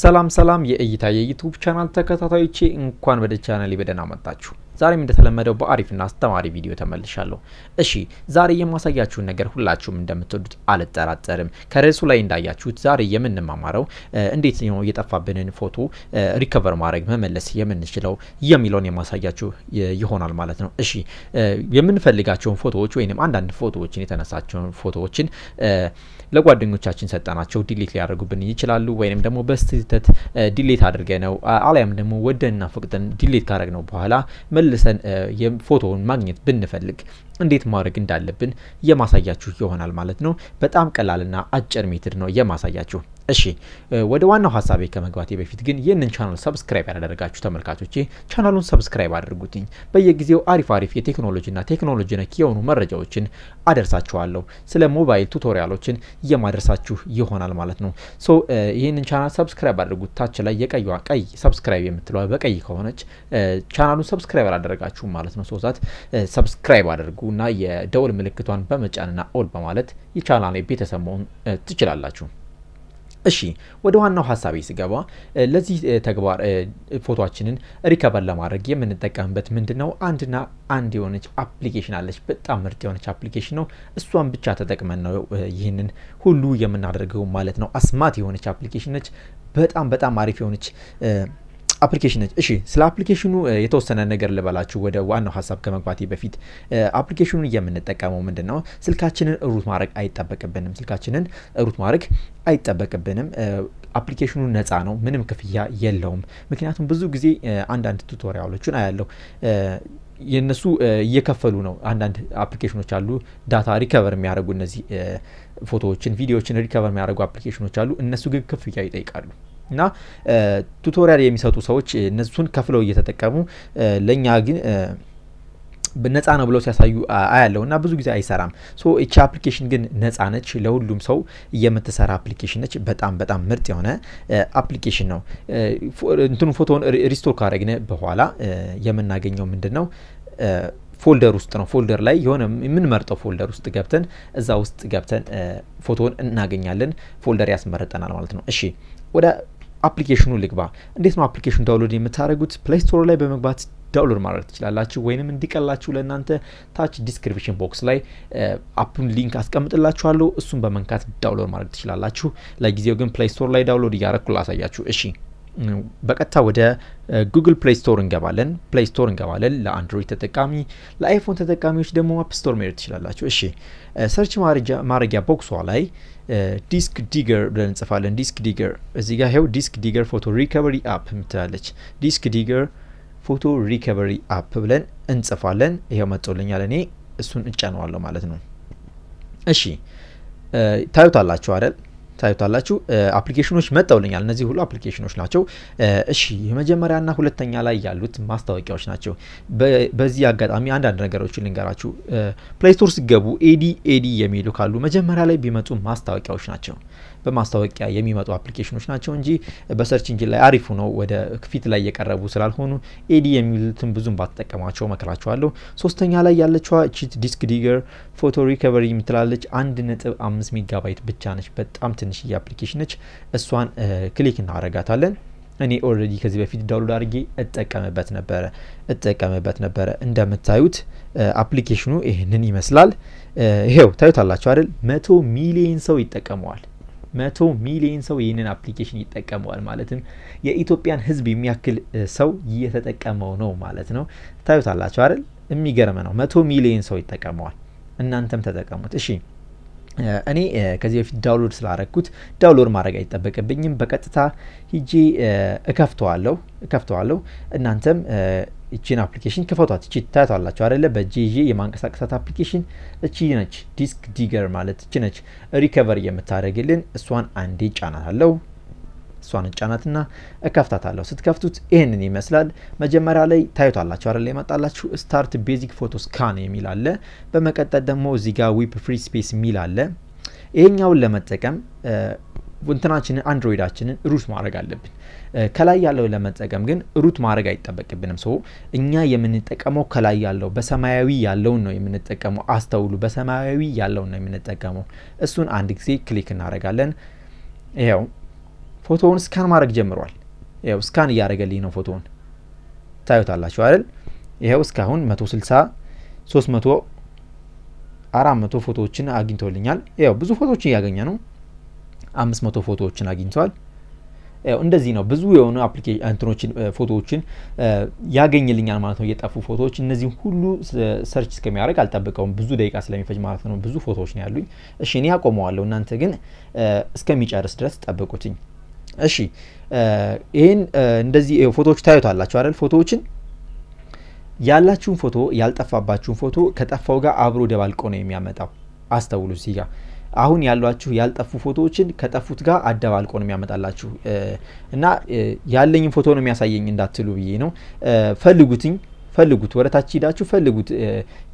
ሰላም ሰላም የእይታ የዩቱብ ቻናል ተከታታዮቼ እንኳን ወደ ቻናሌ በደህና መጣችሁ። ዛሬም እንደተለመደው በአሪፍና አስተማሪ ቪዲዮ ተመልሻለሁ። እሺ ዛሬ የማሳያችሁን ነገር ሁላችሁም እንደምትወዱት አልጠራጠርም። ከርዕሱ ላይ እንዳያችሁት ዛሬ የምንማማረው እንዴት ነው የጠፋብንን ፎቶ ሪከቨር ማድረግ መመለስ የምንችለው የሚለውን የማሳያችሁ ይሆናል ማለት ነው። እሺ የምንፈልጋቸውን ፎቶዎች ወይም አንዳንድ ፎቶዎችን የተነሳቸውን ፎቶዎችን ለጓደኞቻችን ሰጠናቸው ዲሊት ሊያደርጉብን ይችላሉ። ወይም ደግሞ በስህተት ዲሌት አድርገ ነው አሊያም ደግሞ ወደንና ፈቅደን ዲሌት ካደረግ ነው በኋላ መልሰን ፎቶውን ማግኘት ብንፈልግ እንዴት ማድረግ እንዳለብን የማሳያችሁ ይሆናል ማለት ነው። በጣም ቀላልና አጭር ሜትድ ነው የማሳያችሁ። እሺ ወደ ዋናው ሀሳቤ ከመግባቴ በፊት ግን ይህንን ቻናል ሰብስክራይብ ያላደረጋችሁ ተመልካቾቼ ቻናሉን ሰብስክራይብ አድርጉትኝ። በየጊዜው አሪፍ አሪፍ የቴክኖሎጂና ቴክኖሎጂ ነክ የሆኑ መረጃዎችን አደርሳችኋለሁ። ስለ ሞባይል ቱቶሪያሎችን የማደርሳችሁ ይሆናል ማለት ነው። ሶ ይህንን ቻናል ሰብስክራይብ አድርጉት። ታች ላይ የቀዩዋ ቀይ ሰብስክራይብ የምትለዋ በቀይ ከሆነች ቻናሉን ሰብስክራይብ አላደረጋችሁም ማለት ነው። ሶዛት ሰብስክራይብ አድርጉ እና የደውል ምልክቷን በመጫንና ኦል በማለት የቻናል ቤተሰብ መሆን ትችላላችሁ። እሺ ወደ ዋናው ሀሳቤ ስገባ ለዚህ ተግባር ፎቶችንን ሪከቨር ለማድረግ የምንጠቀምበት ምንድን ነው? አንድና አንድ የሆነች አፕሊኬሽን አለች። በጣም ምርጥ የሆነች አፕሊኬሽን ነው። እሷን ብቻ ተጠቅመን ነው ይህንን ሁሉ የምናደርገው ማለት ነው። አስማት የሆነች አፕሊኬሽን ነች። በጣም በጣም አሪፍ የሆነች አፕሊኬሽን ነች። እሺ ስለ አፕሊኬሽኑ የተወሰነ ነገር ልበላችሁ ወደ ዋናው ሀሳብ ከመግባቴ በፊት አፕሊኬሽኑን የምንጠቀመው ምንድን ነው? ስልካችንን ሩት ማድረግ አይጠበቅብንም። ስልካችንን ሩት ማድረግ አይጠበቅብንም። አፕሊኬሽኑ ነፃ ነው፣ ምንም ክፍያ የለውም። ምክንያቱም ብዙ ጊዜ አንዳንድ ቱቶሪያሎችን አያለሁ የእነሱ እየከፈሉ ነው። አንዳንድ አፕሊኬሽኖች አሉ ዳታ ሪከቨር የሚያደርጉ እነዚህ ፎቶዎችን፣ ቪዲዮዎችን ሪከቨር የሚያደርጉ አፕሊኬሽኖች አሉ። እነሱ ግን ክፍያ ይጠይቃሉ። እና ቱቶሪያል የሚሰጡ ሰዎች እነሱን ከፍለው እየተጠቀሙ ለእኛ ግን ነጻ ነው ብለው ሲያሳዩ አያለው እና ብዙ ጊዜ አይሰራም። ሶ እቺ አፕሊኬሽን ግን ነጻ ነች፣ ለሁሉም ሰው የምትሰራ አፕሊኬሽን ነች። በጣም በጣም ምርጥ የሆነ አፕሊኬሽን ነው። እንትኑ ፎቶውን ሪስቶር ካደረግን በኋላ የምናገኘው ምንድን ነው? ፎልደር ውስጥ ነው። ፎልደር ላይ የሆነ የምንመርጠው ፎልደር ውስጥ ገብተን እዛ ውስጥ ገብተን ፎቶውን እናገኛለን። ፎልደር ያስመረጠናል ማለት ነው። እሺ ወደ አፕሊኬሽኑ ልግባ። እንዴት ነው አፕሊኬሽኑ ዳውንሎድ የምታደርጉት? ፕሌይ ስቶር ላይ በመግባት ዳውንሎድ ማድረግ ትችላላችሁ። ወይንም እንዲቀላችሁ ለእናንተ ታች ዲስክሪፕሽን ቦክስ ላይ አፕን ሊንክ አስቀምጥላችኋለሁ። እሱን በመንካት ዳውንሎድ ማድረግ ትችላላችሁ። ለጊዜው ግን ፕሌይ ስቶር ላይ ዳውንሎድ እያረኩ ላሳያችሁ። እሺ በቀጥታ ወደ ጉግል ፕሌይ ስቶር እንገባለን። ፕሌይ ስቶር እንገባለን ለአንድሮይድ ተጠቃሚ፣ ለአይፎን ተጠቃሚዎች ደግሞ አፕ ስቶር መሄድ ትችላላችሁ። እሺ ሰርች ማድረጊያ ቦክሷ ላይ ዲስክ ዲገር ብለን እንጽፋለን። ዲስክ ዲገር እዚህ ጋር ይኸው ዲስክ ዲገር ፎቶ ሪከቨሪ አፕ የምትላለች። ዲስክ ዲገር ፎቶ ሪከቨሪ አፕ ብለን እንጽፋለን። ይኸው መጥቶልኛል። እኔ እሱን እጫነዋለሁ ማለት ነው። እሺ ታዩታላችሁ አይደል? ታዩታላችሁ አፕሊኬሽኖች መጠውልኛል። እነዚህ ሁሉ አፕሊኬሽኖች ናቸው። እሺ የመጀመሪያና ሁለተኛ ላይ ያሉት ማስታወቂያዎች ናቸው። በዚህ አጋጣሚ አንዳንድ ነገሮችን ልንገራችሁ። ፕሌይ ስቶር ሲገቡ ኤዲ ኤዲ የሚሉ ካሉ መጀመሪያ ላይ ቢመጡ ማስታወቂያዎች ናቸው። በማስታወቂያ የሚመጡ አፕሊኬሽኖች ናቸው እንጂ በሰርች ኢንጂን ላይ አሪፍ ነው ወደ ፊት ላይ የቀረቡ ስላልሆኑ ኤዲ የሚሉትን ብዙም ባትጠቀሟቸው መክራቸዋለሁ። ሶስተኛ ላይ ያለችዋ ቺት ዲስክ ዲገር ፎቶ ሪከቨሪ የምትላለች አንድ ነጥብ አምስት ሜጋባይት ብቻ ነች። በጣም ትንሽዬ አፕሊኬሽን ነች። እሷን ክሊክ እናረጋታለን። እኔ ኦልሬዲ ከዚህ በፊት ዳውንሎድ አድርጌ እጠቀምበት ነበረ እጠቀምበት ነበረ። እንደምታዩት አፕሊኬሽኑ ይህንን ይመስላል። ይሄው ታዩት አይደል? መቶ ሚሊየን ሰው ይጠቀመዋል። መቶ ሚሊዮን ሰው ይህንን አፕሊኬሽን ይጠቀመዋል። ማለትም የኢትዮጵያን ሕዝብ የሚያክል ሰው እየተጠቀመው ነው ማለት ነው። ታዩታላቸው አይደል? የሚገርም ነው። መቶ ሚሊዮን ሰው ይጠቀመዋል። እናንተም ተጠቀሙት። እሺ እኔ ከዚህ በፊት ዳውንሎድ ስላረግኩት ዳውንሎድ ማድረግ አይጠበቅብኝም። በቀጥታ ሂጄ እከፍተዋለሁ እከፍተዋለሁ። እናንተም እቺን አፕሊኬሽን ክፈቷት። እቺ ታያት አላቸው አደለ በእጅ የማንቀሳቀሳት አፕሊኬሽን እቺ ነች። ዲስክ ዲገር ማለት እቺ ነች። ሪከቨር የምታደርግልን እሷን አንዴ ጫናት አለው። እሷን ጫናትና እከፍታታለሁ። ስትከፍቱት ይህንን ይመስላል። መጀመሪያ ላይ ታዩታላችሁ አደለ? የመጣላችሁ ስታርት ቤዚክ ፎቶ ስካን የሚል አለ። በመቀጠል ደግሞ እዚጋ ዊፕ ፍሪ ስፔስ የሚል አለ። ይሄኛውን ለመጠቀም እንትናችንን አንድሮይዳችንን ሩት ማድረግ አለብን። ከላይ ያለው ለመጠቀም ግን ሩት ማድረግ አይጠበቅብንም። ሰው እኛ የምንጠቀመው ከላይ ያለው በሰማያዊ ያለውን ነው የምንጠቀመው። አስተውሉ፣ በሰማያዊ ያለውን ነው የምንጠቀመው። እሱን አንድ ጊዜ ክሊክ እናደርጋለን። ይኸው ፎቶውን ስካን ማድረግ ጀምሯል። ይኸው ስካን እያደረገልኝ ነው ፎቶውን ታዩታላችሁ አይደል? ይኸው እስካሁን 160 300 400 ፎቶዎችን አግኝቶልኛል። ይኸው ብዙ ፎቶዎችን እያገኘ ነው። አምስት መቶ ፎቶዎችን አግኝተዋል። እንደዚህ ነው ብዙ የሆኑ እንትኖችን ፎቶዎችን ያገኝልኛል ማለት ነው። የጠፉ ፎቶዎች እነዚህ ሁሉ ሰርች እስከሚያደርግ አልጠብቀውም። ብዙ ደቂቃ ስለሚፈጅ ማለት ነው። ብዙ ፎቶዎች ነው ያሉኝ። እሺ እኔ አቆመዋለሁ እናንተ ግን እስከሚጨርስ ድረስ ጠብቁትኝ። እሺ ይህን እንደዚህ ፎቶዎች ታዩታላችሁ አይደል? ፎቶዎችን ያላችሁን ፎቶ ያልጠፋባችሁን ፎቶ ከጠፋው ጋር አብሮ ደባልቆ ነው የሚያመጣው። አስተውሉ እዚህ ጋር አሁን ያሏችሁ ያልጠፉ ፎቶዎችን ከጠፉት ጋር አደባልቆ ነው የሚያመጣላችሁ እና ያለኝን ፎቶ ነው የሚያሳየኝ እንዳትሉ ብዬ ነው። ፈልጉትኝ ፈልጉት ወደታች ሂዳችሁ ፈልጉት።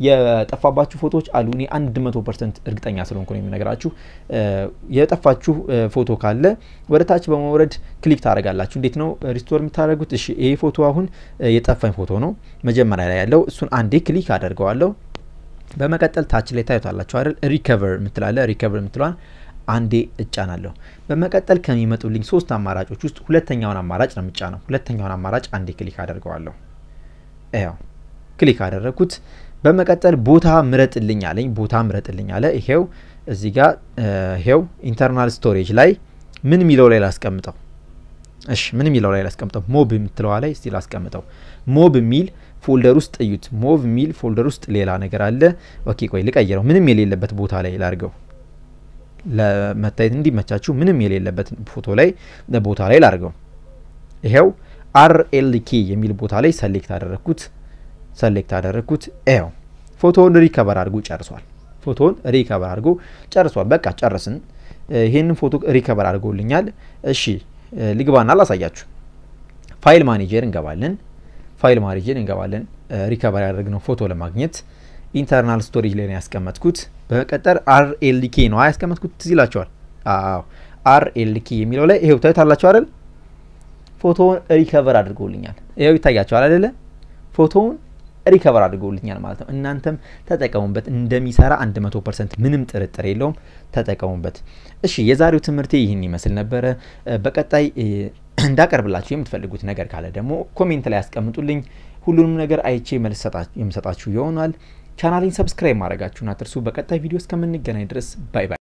የጠፋባችሁ ፎቶዎች አሉ። እኔ አንድ መቶ ፐርሰንት እርግጠኛ ስለሆንኩ ነው የምነግራችሁ። የጠፋችሁ ፎቶ ካለ ወደታች በመውረድ ክሊክ ታደረጋላችሁ። እንዴት ነው ሪስቶር የምታደረጉት? እሺ ይሄ ፎቶ አሁን የጠፋኝ ፎቶ ነው መጀመሪያ ላይ ያለው። እሱን አንዴ ክሊክ አደርገዋለሁ። በመቀጠል ታች ላይ ታዩታላችሁ አይደል? ሪከቨር የምትላለ ሪከቨር የምትለዋን አንዴ እጫናለሁ። በመቀጠል ከሚመጡልኝ ሶስት አማራጮች ውስጥ ሁለተኛውን አማራጭ ነው የምጫነው። ሁለተኛውን አማራጭ አንዴ ክሊክ አደርገዋለሁ። ያው ክሊክ አደረግኩት። በመቀጠል ቦታ ምረጥልኝ አለኝ። ቦታ ምረጥልኝ አለ። ይሄው እዚህ ጋ ይሄው ኢንተርናል ስቶሬጅ ላይ ምን የሚለው ላይ ላስቀምጠው? እሺ ምን የሚለው ላይ ላስቀምጠው? ሞብ የምትለዋ ላይ እስቲ ላስቀምጠው። ሞብ የሚል ፎልደር ውስጥ እዩት። ሞቭ ሚል ፎልደር ውስጥ ሌላ ነገር አለ። ኦኬ ቆይ ልቀይረው። ምንም የሌለበት ቦታ ላይ ላርገው። ለመታየት እንዲመቻችሁ ምንም የሌለበት ፎቶ ላይ ቦታ ላይ ላርገው። ይሄው አር ኤል ኬ የሚል ቦታ ላይ ሰሌክት አደረግኩት። ሰሌክት አደረግኩት። ይኸው ፎቶውን ሪከቨር አድርጎ ጨርሷል። ፎቶውን ሪከቨር አድርጎ ጨርሷል። በቃ ጨርስን። ይህንን ፎቶ ሪከቨር አድርጎልኛል። እሺ ልግባና አላሳያችሁ። ፋይል ማኔጀር እንገባለን። ፋይል ማሪጅን እንገባለን። ሪከቨር ያደረግነው ፎቶ ለማግኘት ኢንተርናል ስቶሬጅ ላይ ነው ያስቀመጥኩት። በመቀጠር አርኤልኬ ነው ያስቀመጥኩት። ትዝ ይላቸዋል። አዎ አርኤልኬ የሚለው ላይ ይሄው ታዩታላችሁ አይደል? ፎቶውን ሪከቨር አድርጎልኛል። ይሄው ይታያቸዋል አይደለ? ፎቶውን ሪከቨር አድርጎልኛል ማለት ነው። እናንተም ተጠቀሙበት፣ እንደሚሰራ 100 ፐርሰንት ምንም ጥርጥር የለውም። ተጠቀሙበት። እሺ የዛሬው ትምህርቴ ይህን ይመስል ነበረ። በቀጣይ እንዳቀርብላችሁ የምትፈልጉት ነገር ካለ ደግሞ ኮሜንት ላይ ያስቀምጡልኝ። ሁሉንም ነገር አይቼ መልስ የምሰጣችሁ ይሆናል። ቻናሌን ሰብስክራይብ ማድረጋችሁን አትርሱ። በቀጣይ ቪዲዮ እስከምንገናኝ ድረስ ባይ ባይ።